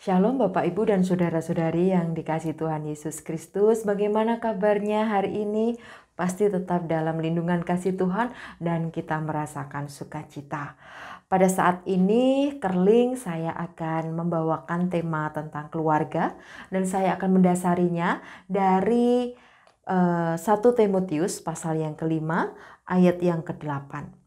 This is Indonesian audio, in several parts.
Shalom Bapak Ibu dan Saudara-saudari yang dikasih Tuhan Yesus Kristus. Bagaimana kabarnya hari ini? Pasti tetap dalam lindungan kasih Tuhan dan kita merasakan sukacita. Pada saat ini, Kerling saya akan membawakan tema tentang keluarga dan saya akan mendasarinya dari uh, eh, 1 Timotius pasal yang kelima ayat yang ke-8.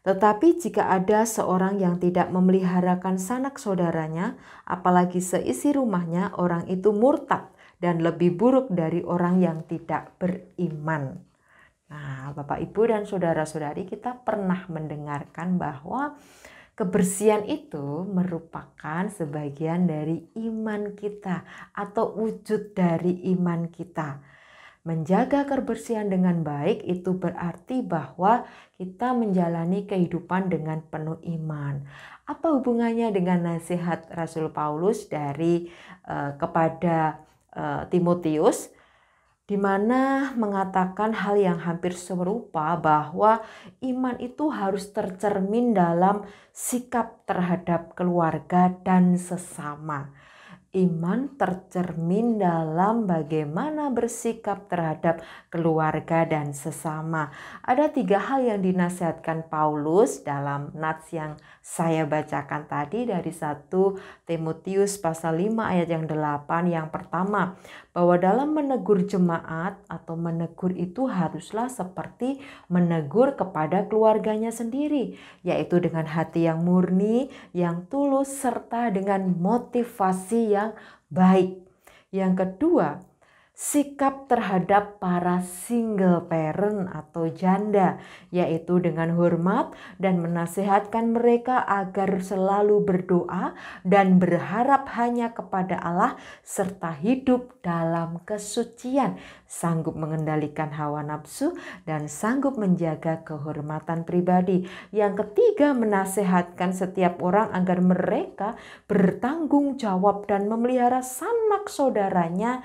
Tetapi jika ada seorang yang tidak memeliharakan sanak saudaranya, apalagi seisi rumahnya, orang itu murtad dan lebih buruk dari orang yang tidak beriman. Nah, Bapak Ibu dan saudara-saudari, kita pernah mendengarkan bahwa kebersihan itu merupakan sebagian dari iman kita atau wujud dari iman kita. Menjaga kebersihan dengan baik itu berarti bahwa kita menjalani kehidupan dengan penuh iman. Apa hubungannya dengan nasihat Rasul Paulus dari eh, kepada eh, Timotius? di mana mengatakan hal yang hampir serupa bahwa iman itu harus tercermin dalam sikap terhadap keluarga dan sesama. Iman tercermin dalam bagaimana bersikap terhadap keluarga dan sesama. Ada tiga hal yang dinasihatkan Paulus dalam nats yang saya bacakan tadi dari satu Timotius pasal 5 ayat yang 8 yang pertama bahwa dalam menegur jemaat atau menegur itu haruslah seperti menegur kepada keluarganya sendiri yaitu dengan hati yang murni, yang tulus serta dengan motivasi yang yang baik. Yang kedua, sikap terhadap para single parent atau janda, yaitu dengan hormat dan menasehatkan mereka agar selalu berdoa dan berharap hanya kepada Allah, serta hidup dalam kesucian, sanggup mengendalikan hawa nafsu, dan sanggup menjaga kehormatan pribadi. Yang ketiga, menasehatkan setiap orang agar mereka bertanggung jawab dan memelihara sanak saudaranya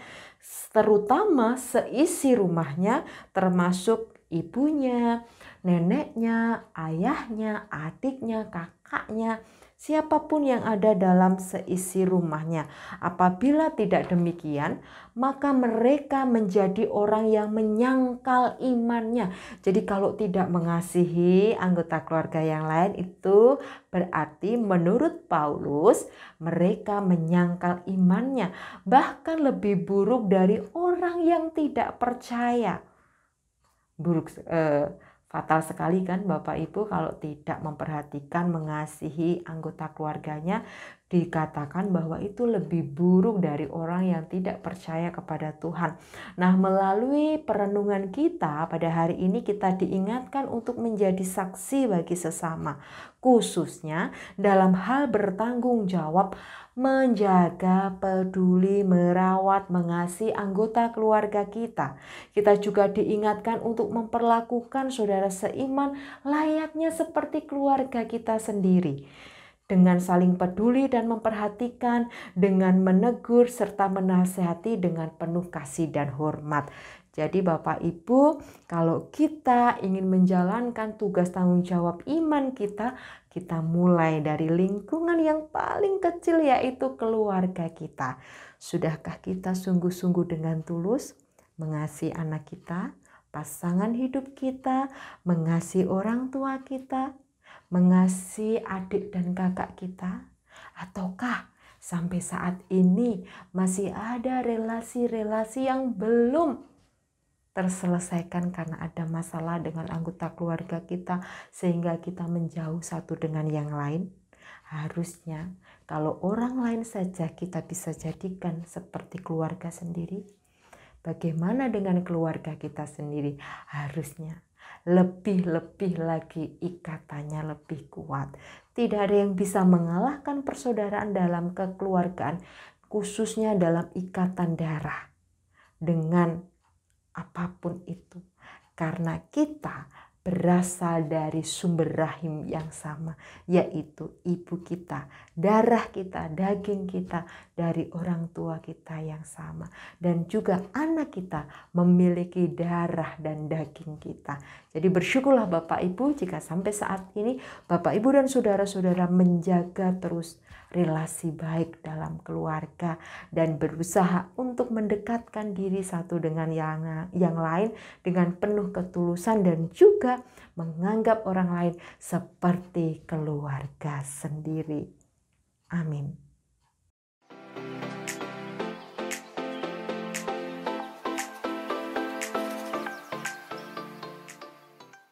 terutama seisi rumahnya termasuk ibunya, neneknya, ayahnya, adiknya, kakaknya, siapapun yang ada dalam seisi rumahnya. Apabila tidak demikian, maka mereka menjadi orang yang menyangkal imannya. Jadi kalau tidak mengasihi anggota keluarga yang lain itu berarti menurut Paulus mereka menyangkal imannya, bahkan lebih buruk dari orang yang tidak percaya. Buruk eh, Fatal sekali kan Bapak Ibu kalau tidak memperhatikan mengasihi anggota keluarganya dikatakan bahwa itu lebih buruk dari orang yang tidak percaya kepada Tuhan. Nah, melalui perenungan kita pada hari ini kita diingatkan untuk menjadi saksi bagi sesama, khususnya dalam hal bertanggung jawab menjaga, peduli, merawat, mengasihi anggota keluarga kita. Kita juga diingatkan untuk memperlakukan saudara seiman layaknya seperti keluarga kita sendiri dengan saling peduli dan memperhatikan, dengan menegur serta menasehati dengan penuh kasih dan hormat. Jadi Bapak Ibu, kalau kita ingin menjalankan tugas tanggung jawab iman kita, kita mulai dari lingkungan yang paling kecil yaitu keluarga kita. Sudahkah kita sungguh-sungguh dengan tulus mengasihi anak kita, pasangan hidup kita, mengasihi orang tua kita, mengasihi adik dan kakak kita, ataukah sampai saat ini masih ada relasi-relasi yang belum terselesaikan karena ada masalah dengan anggota keluarga kita sehingga kita menjauh satu dengan yang lain? Harusnya kalau orang lain saja kita bisa jadikan seperti keluarga sendiri, bagaimana dengan keluarga kita sendiri? Harusnya lebih-lebih lagi ikatannya lebih kuat. Tidak ada yang bisa mengalahkan persaudaraan dalam kekeluargaan, khususnya dalam ikatan darah. Dengan apapun itu, karena kita berasal dari sumber rahim yang sama, yaitu ibu kita, darah kita, daging kita, dari orang tua kita yang sama, dan juga anak kita memiliki darah dan daging kita. Jadi, bersyukurlah Bapak Ibu jika sampai saat ini Bapak Ibu dan saudara-saudara menjaga terus relasi baik dalam keluarga dan berusaha untuk mendekatkan diri satu dengan yang, yang lain dengan penuh ketulusan dan juga menganggap orang lain seperti keluarga sendiri. Amin.